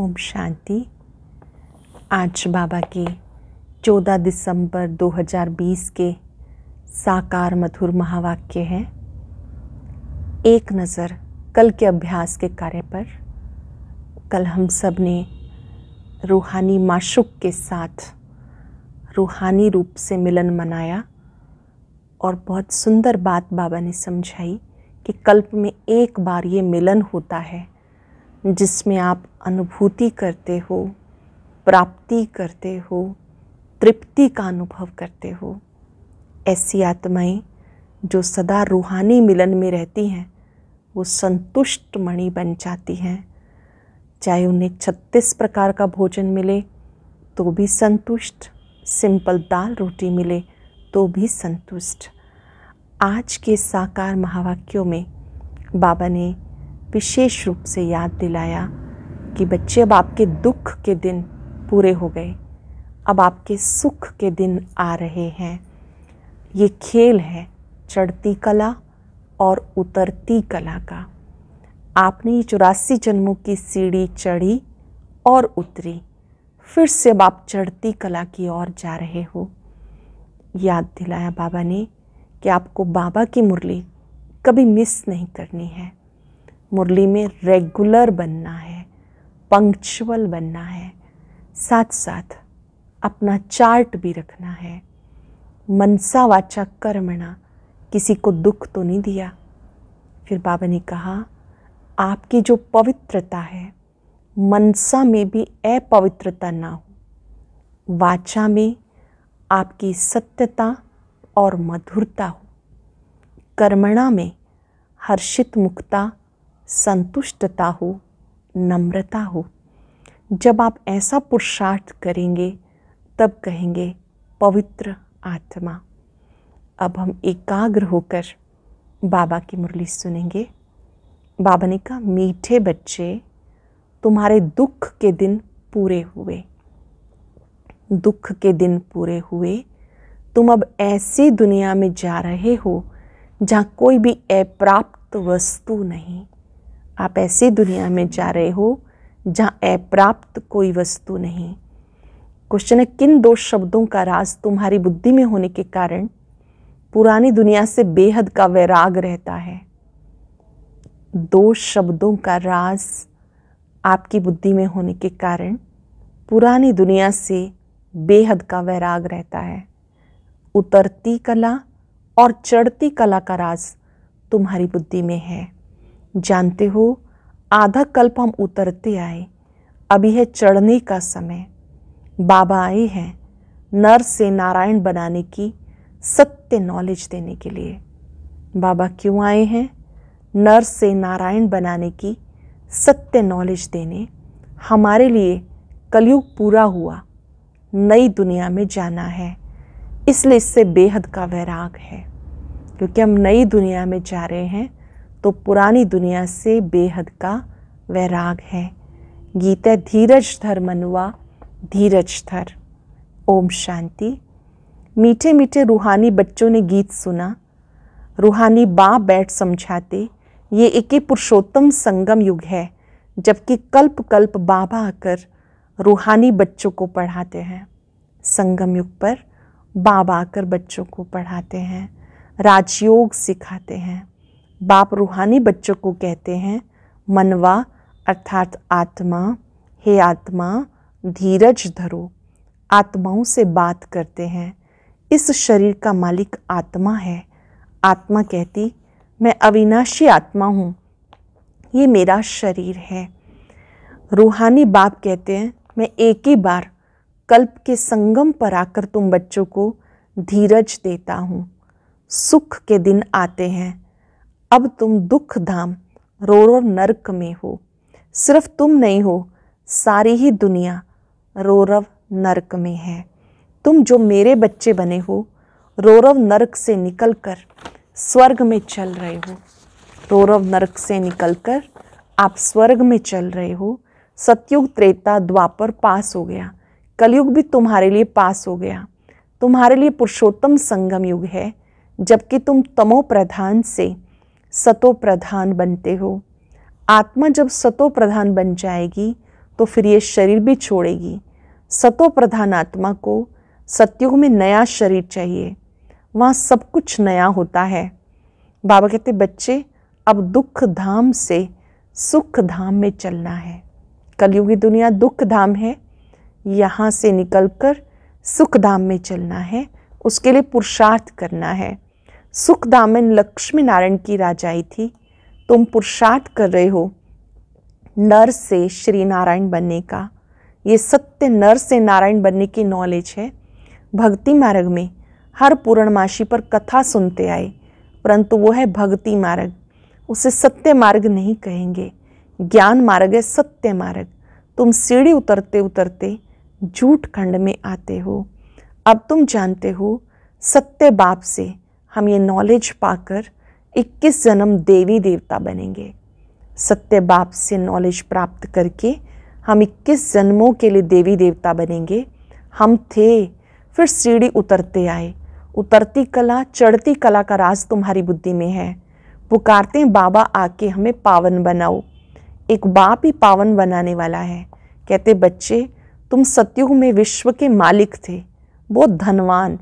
ओम शांति आज बाबा के 14 दिसंबर 2020 के साकार मधुर महावाक्य हैं एक नज़र कल के अभ्यास के कार्य पर कल हम सब ने रूहानी माशुक के साथ रूहानी रूप से मिलन मनाया और बहुत सुंदर बात बाबा ने समझाई कि कल्प में एक बार ये मिलन होता है जिसमें आप अनुभूति करते हो प्राप्ति करते हो तृप्ति का अनुभव करते हो ऐसी आत्माएं जो सदा रूहानी मिलन में रहती हैं वो संतुष्ट मणि बन जाती हैं चाहे उन्हें छत्तीस प्रकार का भोजन मिले तो भी संतुष्ट सिंपल दाल रोटी मिले तो भी संतुष्ट आज के साकार महावाक्यों में बाबा ने विशेष रूप से याद दिलाया कि बच्चे अब आपके दुख के दिन पूरे हो गए अब आपके सुख के दिन आ रहे हैं ये खेल है चढ़ती कला और उतरती कला का आपने ये चौरासी जन्मों की सीढ़ी चढ़ी और उतरी फिर से अब आप चढ़ती कला की ओर जा रहे हो याद दिलाया बाबा ने कि आपको बाबा की मुरली कभी मिस नहीं करनी है मुरली में रेगुलर बनना है पंक्चुअल बनना है साथ साथ अपना चार्ट भी रखना है मनसा वाचा कर्मणा किसी को दुख तो नहीं दिया फिर बाबा ने कहा आपकी जो पवित्रता है मनसा में भी अपवित्रता ना हो वाचा में आपकी सत्यता और मधुरता हो कर्मणा में हर्षित मुक्ता संतुष्टता हो नम्रता हो जब आप ऐसा पुरुषार्थ करेंगे तब कहेंगे पवित्र आत्मा अब हम एकाग्र होकर बाबा की मुरली सुनेंगे बाबा ने कहा मीठे बच्चे तुम्हारे दुख के दिन पूरे हुए दुख के दिन पूरे हुए तुम अब ऐसी दुनिया में जा रहे हो जहाँ कोई भी अप्राप्त वस्तु नहीं आप ऐसे दुनिया में जा रहे हो जहाँ अप्राप्त कोई वस्तु नहीं क्वेश्चन है किन दो शब्दों का राज तुम्हारी बुद्धि में होने के कारण पुरानी दुनिया से बेहद का वैराग रहता है दो शब्दों का राज आपकी बुद्धि में होने के कारण पुरानी दुनिया से बेहद का वैराग रहता है उतरती कला और चढ़ती कला का राज तुम्हारी बुद्धि में है जानते हो आधा कल्प हम उतरते आए अभी है चढ़ने का समय बाबा आए हैं नर से नारायण बनाने की सत्य नॉलेज देने के लिए बाबा क्यों आए हैं नर से नारायण बनाने की सत्य नॉलेज देने हमारे लिए कलयुग पूरा हुआ नई दुनिया में जाना है इसलिए इससे बेहद का वैराग है क्योंकि हम नई दुनिया में जा रहे हैं तो पुरानी दुनिया से बेहद का वैराग है गीता धीरज धर मनुआ धीरज धर ओम शांति मीठे मीठे रूहानी बच्चों ने गीत सुना रूहानी बाप बैठ समझाते ये ही पुरुषोत्तम संगम युग है जबकि कल्प कल्प बाबा आकर रूहानी बच्चों को पढ़ाते हैं संगम युग पर बाबा आकर बच्चों को पढ़ाते हैं राजयोग सिखाते हैं बाप रूहानी बच्चों को कहते हैं मनवा अर्थात आत्मा हे आत्मा धीरज धरो आत्माओं से बात करते हैं इस शरीर का मालिक आत्मा है आत्मा कहती मैं अविनाशी आत्मा हूँ ये मेरा शरीर है रूहानी बाप कहते हैं मैं एक ही बार कल्प के संगम पर आकर तुम बच्चों को धीरज देता हूँ सुख के दिन आते हैं अब तुम दुख धाम रो रो नरक में हो सिर्फ तुम नहीं हो सारी ही दुनिया रोरव नरक में है तुम जो मेरे बच्चे बने हो रोरव नरक से निकलकर स्वर्ग में चल रहे हो रोरव नरक से निकलकर आप स्वर्ग में चल रहे हो सतयुग त्रेता द्वापर पास हो गया कलयुग भी तुम्हारे लिए पास हो गया तुम्हारे लिए पुरुषोत्तम संगम युग है जबकि तुम तमो प्रधान से सतो प्रधान बनते हो आत्मा जब सतो प्रधान बन जाएगी तो फिर ये शरीर भी छोड़ेगी सतो प्रधान आत्मा को सत्युग में नया शरीर चाहिए वहाँ सब कुछ नया होता है बाबा कहते बच्चे अब दुख धाम से सुख धाम में चलना है कलयुगी दुनिया दुख धाम है यहाँ से निकलकर सुख धाम में चलना है उसके लिए पुरुषार्थ करना है सुख दामन लक्ष्मी नारायण की राजाई थी तुम पुरुषार्थ कर रहे हो नर से श्री नारायण बनने का ये सत्य नर से नारायण बनने की नॉलेज है भक्ति मार्ग में हर पूर्णमासी पर कथा सुनते आए परंतु वो है भक्ति मार्ग उसे सत्य मार्ग नहीं कहेंगे ज्ञान मार्ग है सत्य मार्ग तुम सीढ़ी उतरते उतरते झूठ खंड में आते हो अब तुम जानते हो सत्य बाप से हम ये नॉलेज पाकर 21 जन्म देवी देवता बनेंगे सत्य बाप से नॉलेज प्राप्त करके हम 21 जन्मों के लिए देवी देवता बनेंगे हम थे फिर सीढ़ी उतरते आए उतरती कला चढ़ती कला का राज तुम्हारी बुद्धि में है पुकारते हैं बाबा आके हमें पावन बनाओ एक बाप ही पावन बनाने वाला है कहते बच्चे तुम सत्युग में विश्व के मालिक थे बहुत धनवान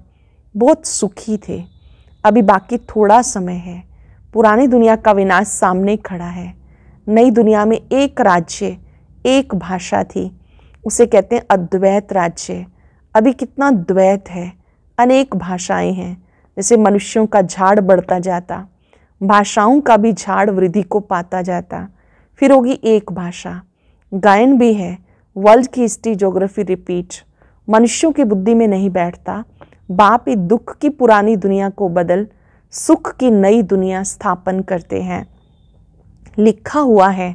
बहुत सुखी थे अभी बाकी थोड़ा समय है पुरानी दुनिया का विनाश सामने खड़ा है नई दुनिया में एक राज्य एक भाषा थी उसे कहते हैं अद्वैत राज्य अभी कितना द्वैत है अनेक भाषाएं हैं जैसे मनुष्यों का झाड़ बढ़ता जाता भाषाओं का भी झाड़ वृद्धि को पाता जाता फिर होगी एक भाषा गायन भी है वर्ल्ड की हिस्ट्री जोग्राफी रिपीट मनुष्यों की बुद्धि में नहीं बैठता बाप दुख की पुरानी दुनिया को बदल सुख की नई दुनिया स्थापन करते हैं लिखा हुआ है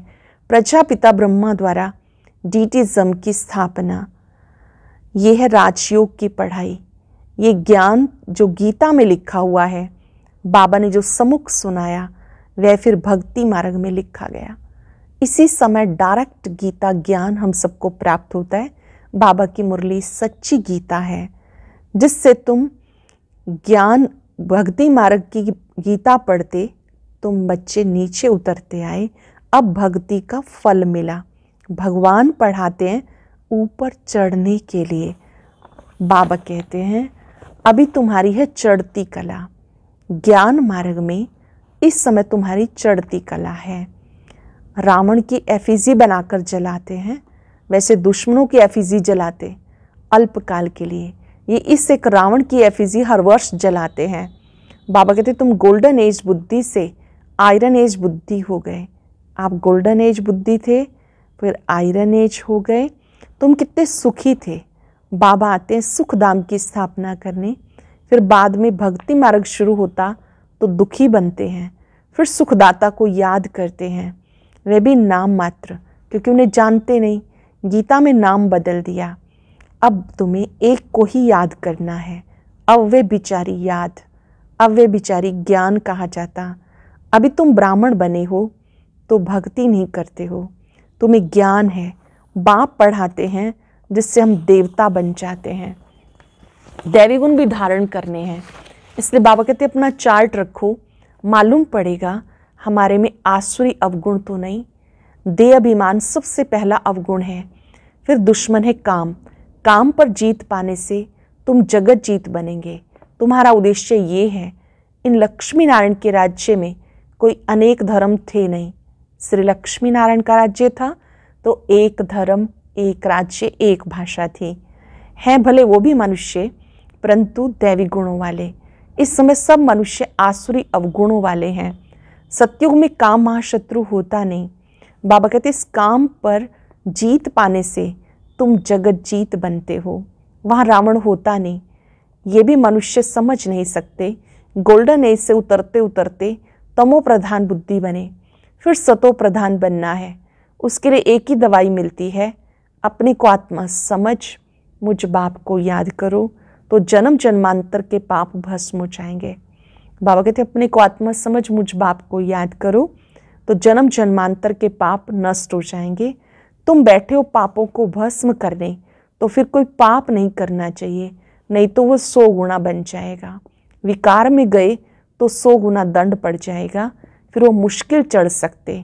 प्रजापिता ब्रह्मा द्वारा डीटिज्म की स्थापना ये है राजयोग की पढ़ाई ये ज्ञान जो गीता में लिखा हुआ है बाबा ने जो समुख सुनाया वह फिर भक्ति मार्ग में लिखा गया इसी समय डायरेक्ट गीता ज्ञान हम सबको प्राप्त होता है बाबा की मुरली सच्ची गीता है जिससे तुम ज्ञान भक्ति मार्ग की गीता पढ़ते तुम बच्चे नीचे उतरते आए अब भक्ति का फल मिला भगवान पढ़ाते हैं ऊपर चढ़ने के लिए बाबा कहते हैं अभी तुम्हारी है चढ़ती कला ज्ञान मार्ग में इस समय तुम्हारी चढ़ती कला है रावण की एफिजी बनाकर जलाते हैं वैसे दुश्मनों की एफिजी जलाते अल्पकाल के लिए ये इस एक रावण की एफिजी हर वर्ष जलाते हैं बाबा कहते तुम गोल्डन एज बुद्धि से आयरन एज बुद्धि हो गए आप गोल्डन एज बुद्धि थे फिर आयरन एज हो गए तुम कितने सुखी थे बाबा आते हैं सुख धाम की स्थापना करने फिर बाद में भक्ति मार्ग शुरू होता तो दुखी बनते हैं फिर सुखदाता को याद करते हैं वे भी नाम मात्र क्योंकि उन्हें जानते नहीं गीता में नाम बदल दिया अब तुम्हें एक को ही याद करना है अव्य बिचारी याद अव्य बिचारी ज्ञान कहा जाता अभी तुम ब्राह्मण बने हो तो भक्ति नहीं करते हो तुम्हें ज्ञान है बाप पढ़ाते हैं जिससे हम देवता बन जाते हैं दैवी गुण भी धारण करने हैं इसलिए बाबा कहते अपना चार्ट रखो मालूम पड़ेगा हमारे में आसुरी अवगुण तो नहीं देह अभिमान सबसे पहला अवगुण है फिर दुश्मन है काम काम पर जीत पाने से तुम जगत जीत बनेंगे तुम्हारा उद्देश्य ये है इन लक्ष्मी नारायण के राज्य में कोई अनेक धर्म थे नहीं श्री लक्ष्मी नारायण का राज्य था तो एक धर्म एक राज्य एक भाषा थी हैं भले वो भी मनुष्य परंतु दैवी गुणों वाले इस समय सब मनुष्य आसुरी अवगुणों वाले हैं सत्युग में काम महाशत्रु होता नहीं बाबा कहते इस काम पर जीत पाने से तुम जगत जीत बनते हो वहाँ रावण होता नहीं ये भी मनुष्य समझ नहीं सकते गोल्डन एज से उतरते उतरते तमो प्रधान बुद्धि बने फिर सतो प्रधान बनना है उसके लिए एक ही दवाई मिलती है अपने को आत्मा समझ मुझ बाप को याद करो तो जन्म जन्मांतर के पाप भस्म हो जाएंगे बाबा कहते अपने को आत्मा समझ मुझ बाप को याद करो तो जन्म जन्मांतर के पाप नष्ट हो जाएंगे तुम बैठे हो पापों को भस्म करने तो फिर कोई पाप नहीं करना चाहिए नहीं तो वो सौ गुना बन जाएगा विकार में गए तो सौ गुना दंड पड़ जाएगा फिर वो मुश्किल चढ़ सकते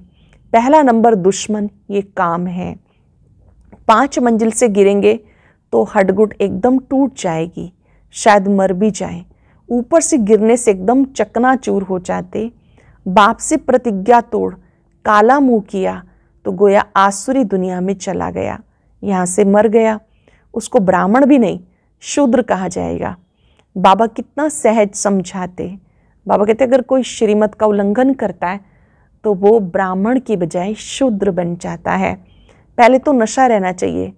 पहला नंबर दुश्मन ये काम है पाँच मंजिल से गिरेंगे तो हडगुट एकदम टूट जाएगी शायद मर भी जाए ऊपर से गिरने से एकदम चकनाचूर हो जाते बाप से प्रतिज्ञा तोड़ काला मुँह किया तो गोया आसुरी दुनिया में चला गया यहाँ से मर गया उसको ब्राह्मण भी नहीं शूद्र कहा जाएगा बाबा कितना सहज समझाते बाबा कहते अगर कोई श्रीमत का उल्लंघन करता है तो वो ब्राह्मण की बजाय शूद्र बन जाता है पहले तो नशा रहना चाहिए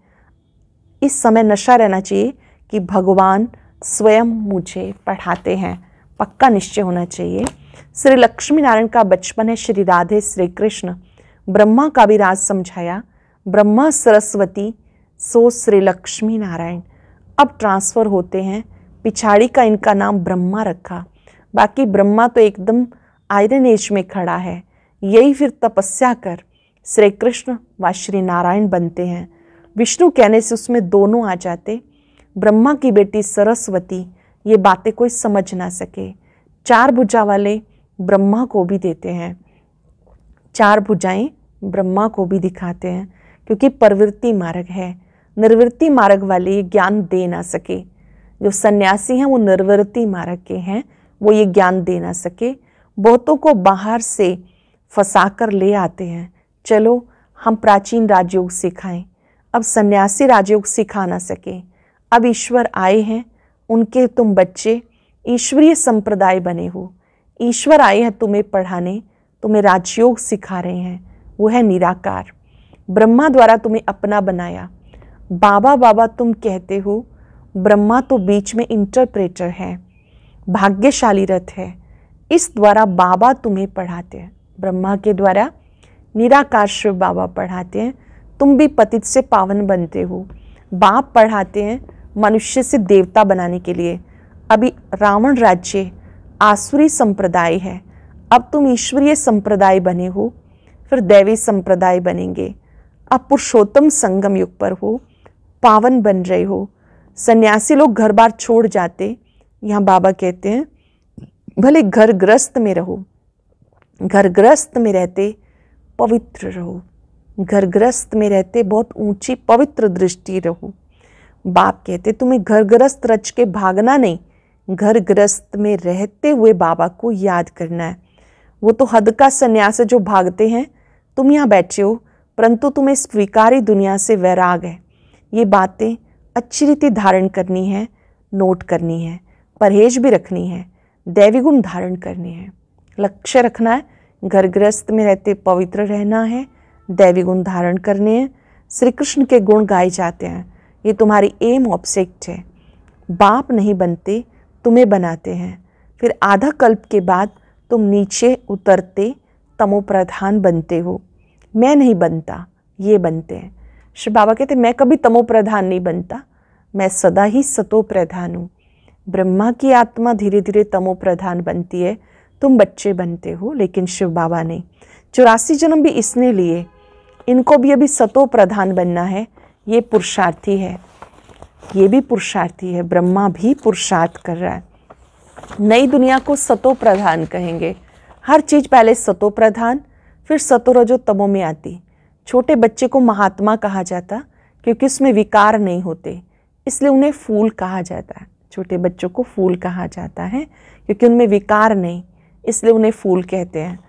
इस समय नशा रहना चाहिए कि भगवान स्वयं मुझे पढ़ाते हैं पक्का निश्चय होना चाहिए श्री लक्ष्मी नारायण का बचपन है श्री राधे श्री कृष्ण ब्रह्मा का भी राज समझाया ब्रह्मा सरस्वती सो श्री लक्ष्मी नारायण अब ट्रांसफ़र होते हैं पिछाड़ी का इनका नाम ब्रह्मा रखा बाकी ब्रह्मा तो एकदम आयरन एज में खड़ा है यही फिर तपस्या कर श्री कृष्ण व श्री नारायण बनते हैं विष्णु कहने से उसमें दोनों आ जाते ब्रह्मा की बेटी सरस्वती ये बातें कोई समझ ना सके चार भुजा वाले ब्रह्मा को भी देते हैं चार भुजाएं ब्रह्मा को भी दिखाते हैं क्योंकि प्रवृत्ति मार्ग है निर्वृत्ति मार्ग वाले ये ज्ञान दे ना सके जो सन्यासी हैं वो निर्वृत्ति मार्ग के हैं वो ये ज्ञान दे ना सके बहुतों को बाहर से फंसा कर ले आते हैं चलो हम प्राचीन राजयोग सिखाएं अब सन्यासी राजयोग सिखा ना सके अब ईश्वर आए हैं उनके तुम बच्चे ईश्वरीय संप्रदाय बने हो ईश्वर आए हैं तुम्हें पढ़ाने तुम्हें राजयोग सिखा रहे हैं वो है निराकार ब्रह्मा द्वारा तुम्हें अपना बनाया बाबा बाबा तुम कहते हो ब्रह्मा तो बीच में इंटरप्रेटर है भाग्यशाली रथ है इस द्वारा बाबा तुम्हें पढ़ाते हैं ब्रह्मा के द्वारा निराकार शिव बाबा पढ़ाते हैं तुम भी पतित से पावन बनते हो बाप पढ़ाते हैं मनुष्य से देवता बनाने के लिए अभी रावण राज्य आसुरी संप्रदाय है अब तुम ईश्वरीय संप्रदाय बने हो फिर दैवी संप्रदाय बनेंगे आप पुरुषोत्तम संगम युग पर हो पावन बन रहे हो सन्यासी लोग घर बार छोड़ जाते यहाँ बाबा कहते हैं भले घर ग्रस्त में रहो घर ग्रस्त में रहते पवित्र रहो घर ग्रस्त में रहते बहुत ऊंची पवित्र दृष्टि रहो बाप कहते तुम्हें घर ग्रस्त रच के भागना नहीं घर ग्रस्त में रहते हुए बाबा को याद करना है वो तो हद का सन्यास जो भागते हैं तुम यहाँ बैठे हो परंतु तुम्हें स्वीकारी दुनिया से वैराग है ये बातें अच्छी रीति धारण करनी है नोट करनी है परहेज भी रखनी है दैवी गुण धारण करने हैं लक्ष्य रखना है घर गृहस्थ में रहते पवित्र रहना है दैवी गुण धारण करने हैं श्री कृष्ण के गुण गाए जाते हैं ये तुम्हारी एम ऑब्जेक्ट है बाप नहीं बनते तुम्हें बनाते हैं फिर आधा कल्प के बाद तुम नीचे उतरते तमोप्रधान बनते हो मैं नहीं बनता ये बनते हैं श्री बाबा कहते मैं कभी तमोप्रधान नहीं बनता मैं सदा ही सतो प्रधान हूँ ब्रह्मा की आत्मा धीरे धीरे तमोप्रधान बनती है तुम बच्चे बनते हो लेकिन शिव बाबा ने चौरासी जन्म भी इसने लिए इनको भी अभी सतो प्रधान बनना है ये पुरुषार्थी है ये भी पुरुषार्थी है ब्रह्मा भी पुरुषार्थ कर रहा है नई दुनिया को सतो प्रधान कहेंगे हर चीज़ पहले सतो प्रधान फिर रजो तमो में आती छोटे बच्चे को महात्मा कहा जाता क्योंकि उसमें विकार नहीं होते इसलिए उन्हें फूल कहा जाता है छोटे बच्चों को फूल कहा जाता है क्योंकि उनमें विकार नहीं इसलिए उन्हें फूल कहते हैं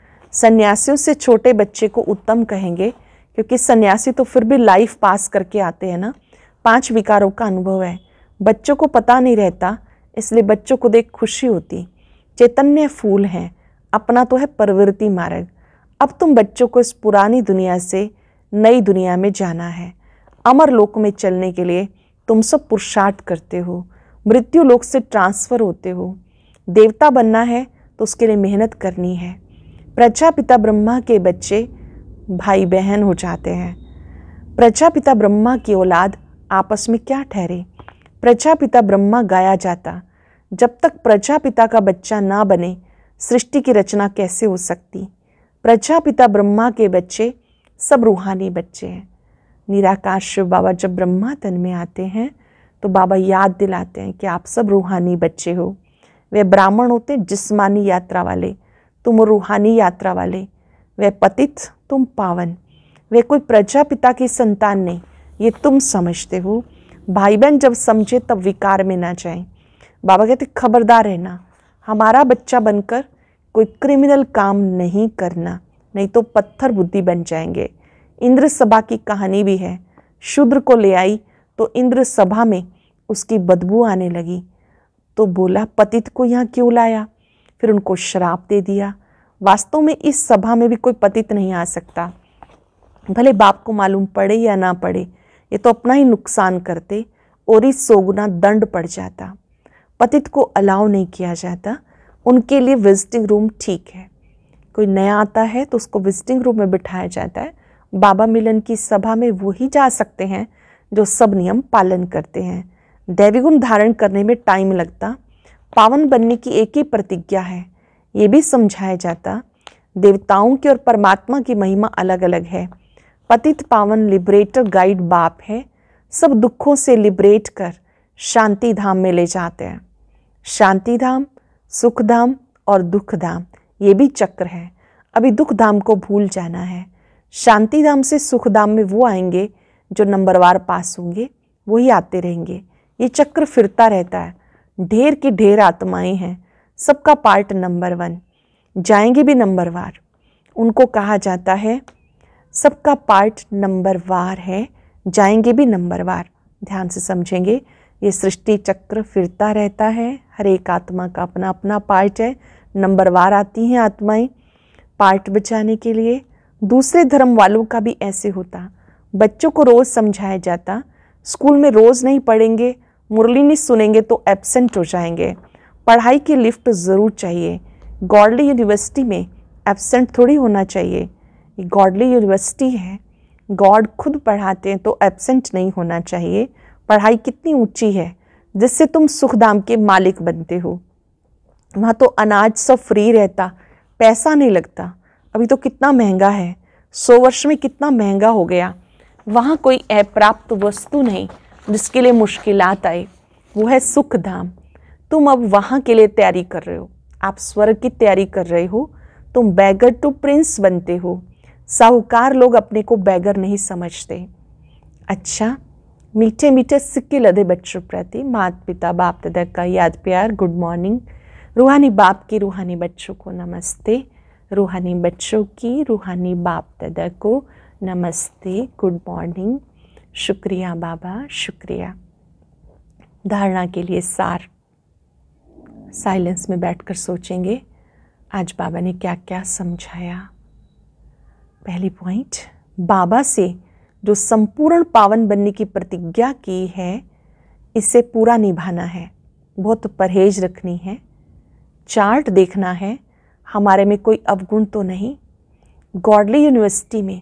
सन्यासियों से छोटे बच्चे को उत्तम कहेंगे क्योंकि सन्यासी तो फिर भी लाइफ पास करके आते हैं ना पांच विकारों का अनुभव है बच्चों को पता नहीं रहता इसलिए बच्चों को देख खुशी होती चैतन्य फूल हैं अपना तो है प्रवृत्ति मार्ग अब तुम बच्चों को इस पुरानी दुनिया से नई दुनिया में जाना है अमर लोक में चलने के लिए तुम सब पुरुषार्थ करते हो मृत्यु लोक से ट्रांसफ़र होते हो देवता बनना है तो उसके लिए मेहनत करनी है प्रजापिता ब्रह्मा के बच्चे भाई बहन हो जाते हैं प्रजापिता ब्रह्मा की औलाद आपस में क्या ठहरे प्रजापिता ब्रह्मा गाया जाता जब तक प्रजापिता का बच्चा ना बने सृष्टि की रचना कैसे हो सकती प्रजापिता ब्रह्मा के बच्चे सब रूहानी बच्चे हैं निराकार शिव बाबा जब ब्रह्मा तन में आते हैं तो बाबा याद दिलाते हैं कि आप सब रूहानी बच्चे हो वे ब्राह्मण होते जिस्मानी यात्रा वाले तुम रूहानी यात्रा वाले वे पतित तुम पावन वे कोई प्रजापिता की संतान नहीं ये तुम समझते हो भाई बहन जब समझे तब विकार में ना जाए बाबा कहते खबरदार रहना हमारा बच्चा बनकर कोई क्रिमिनल काम नहीं करना नहीं तो पत्थर बुद्धि बन जाएंगे इंद्र सभा की कहानी भी है शूद्र को ले आई तो इंद्र सभा में उसकी बदबू आने लगी तो बोला पतित को यहाँ क्यों लाया फिर उनको शराब दे दिया वास्तव में इस सभा में भी कोई पतित नहीं आ सकता भले बाप को मालूम पड़े या ना पड़े ये तो अपना ही नुकसान करते और इस सोगुना दंड पड़ जाता पतित को अलाउ नहीं किया जाता उनके लिए विजिटिंग रूम ठीक है कोई नया आता है तो उसको विजिटिंग रूम में बिठाया जाता है बाबा मिलन की सभा में वो ही जा सकते हैं जो सब नियम पालन करते हैं दैवी गुण धारण करने में टाइम लगता पावन बनने की एक ही प्रतिज्ञा है ये भी समझाया जाता देवताओं की और परमात्मा की महिमा अलग अलग है पतित पावन लिबरेटर गाइड बाप है सब दुखों से लिबरेट कर शांति धाम में ले जाते हैं शांति धाम सुख धाम और दुख धाम ये भी चक्र है अभी दुख धाम को भूल जाना है शांति धाम से सुख धाम में वो आएंगे जो नंबरवार पास होंगे वही आते रहेंगे ये चक्र फिरता रहता है ढेर की ढेर आत्माएं हैं सबका पार्ट नंबर वन जाएंगे भी नंबर वार उनको कहा जाता है सबका पार्ट नंबर वार है जाएंगे भी नंबर वार ध्यान से समझेंगे ये सृष्टि चक्र फिरता रहता है हर एक आत्मा का अपना अपना पार्ट है नंबरवार आती हैं आत्माएं पार्ट बचाने के लिए दूसरे धर्म वालों का भी ऐसे होता बच्चों को रोज़ समझाया जाता स्कूल में रोज़ नहीं पढ़ेंगे मुरली नहीं सुनेंगे तो एबसेंट हो जाएंगे पढ़ाई की लिफ्ट ज़रूर चाहिए गॉडली यूनिवर्सिटी में एबसेंट थोड़ी होना चाहिए गॉडली यूनिवर्सिटी है गॉड खुद पढ़ाते हैं तो एबसेंट नहीं होना चाहिए पढ़ाई कितनी ऊंची है जिससे तुम सुखदाम के मालिक बनते हो वहाँ तो अनाज सब फ्री रहता पैसा नहीं लगता अभी तो कितना महंगा है सौ वर्ष में कितना महंगा हो गया वहाँ कोई अप्राप्त वस्तु नहीं जिसके लिए मुश्किल आए वो है सुख धाम तुम अब वहाँ के लिए तैयारी कर रहे हो आप स्वर्ग की तैयारी कर रहे हो तुम बैगर टू प्रिंस बनते हो साहूकार लोग अपने को बैगर नहीं समझते अच्छा मीठे मीठे सिक्के लदे बच्चों प्रति माता पिता बाप दादा का याद प्यार गुड मॉर्निंग रूहानी बाप की रूहानी बच्चों को नमस्ते रूहानी बच्चों की रूहानी बाप दादा को नमस्ते गुड मॉर्निंग शुक्रिया बाबा शुक्रिया धारणा के लिए सार साइलेंस में बैठकर सोचेंगे आज बाबा ने क्या क्या समझाया पहली पॉइंट बाबा से जो संपूर्ण पावन बनने की प्रतिज्ञा की है इसे पूरा निभाना है बहुत परहेज रखनी है चार्ट देखना है हमारे में कोई अवगुण तो नहीं गॉडली यूनिवर्सिटी में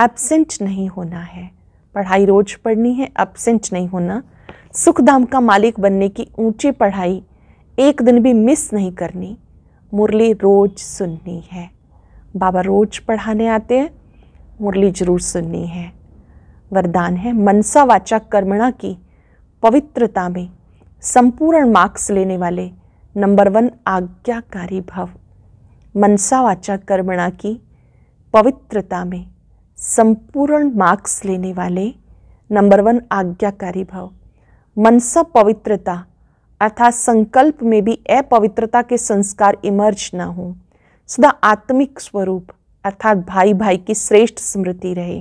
एबसेंट नहीं होना है पढ़ाई रोज पढ़नी है एबसेंट नहीं होना सुखधाम का मालिक बनने की ऊंची पढ़ाई एक दिन भी मिस नहीं करनी मुरली रोज सुननी है बाबा रोज पढ़ाने आते हैं मुरली जरूर सुननी है वरदान है मनसा वाचा कर्मणा की पवित्रता में संपूर्ण मार्क्स लेने वाले नंबर वन आज्ञाकारी भव मनसा वाचा कर्मणा की पवित्रता में संपूर्ण मार्क्स लेने वाले नंबर वन आज्ञाकारी भव मनसा पवित्रता अर्थात संकल्प में भी अपवित्रता के संस्कार इमर्ज ना हो सदा आत्मिक स्वरूप अर्थात भाई भाई की श्रेष्ठ स्मृति रहे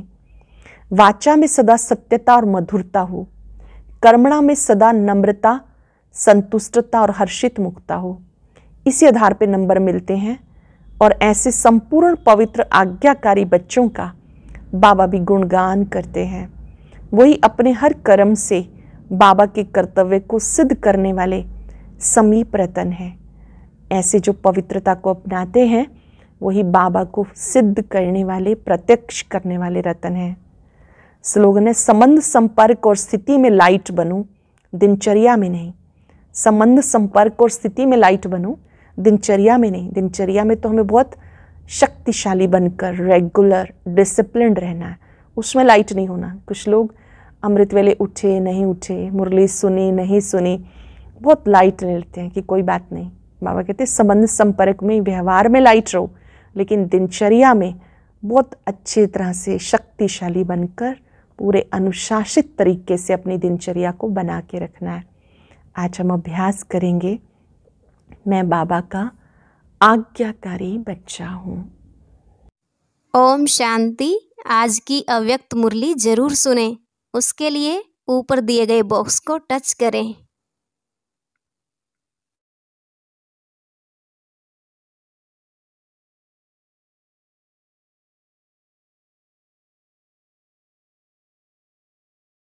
वाचा में सदा सत्यता और मधुरता हो कर्मणा में सदा नम्रता संतुष्टता और हर्षित मुक्ता हो इसी आधार पर नंबर मिलते हैं और ऐसे संपूर्ण पवित्र आज्ञाकारी बच्चों का बाबा भी गुणगान करते हैं वही अपने हर कर्म से बाबा के कर्तव्य को सिद्ध करने वाले समीप रतन हैं ऐसे जो पवित्रता को अपनाते हैं वही बाबा को सिद्ध करने वाले प्रत्यक्ष करने वाले रतन हैं स्लोगन है संबंध संपर्क और स्थिति में लाइट बनूं दिनचर्या में नहीं संबंध संपर्क और स्थिति में लाइट बनूं दिनचर्या में नहीं दिनचर्या में तो हमें बहुत शक्तिशाली बनकर रेगुलर डिसिप्लिन रहना है उसमें लाइट नहीं होना कुछ लोग अमृत वेले उठे नहीं उठे मुरली सुनी नहीं सुनी बहुत लाइट लेते हैं कि कोई बात नहीं बाबा कहते संबंध संपर्क में व्यवहार में लाइट रहो लेकिन दिनचर्या में बहुत अच्छी तरह से शक्तिशाली बनकर पूरे अनुशासित तरीके से अपनी दिनचर्या को बना के रखना है आज हम अभ्यास करेंगे मैं बाबा का आज्ञाकारी बच्चा हूँ ओम शांति आज की अव्यक्त मुरली जरूर सुने उसके लिए ऊपर दिए गए बॉक्स को टच करें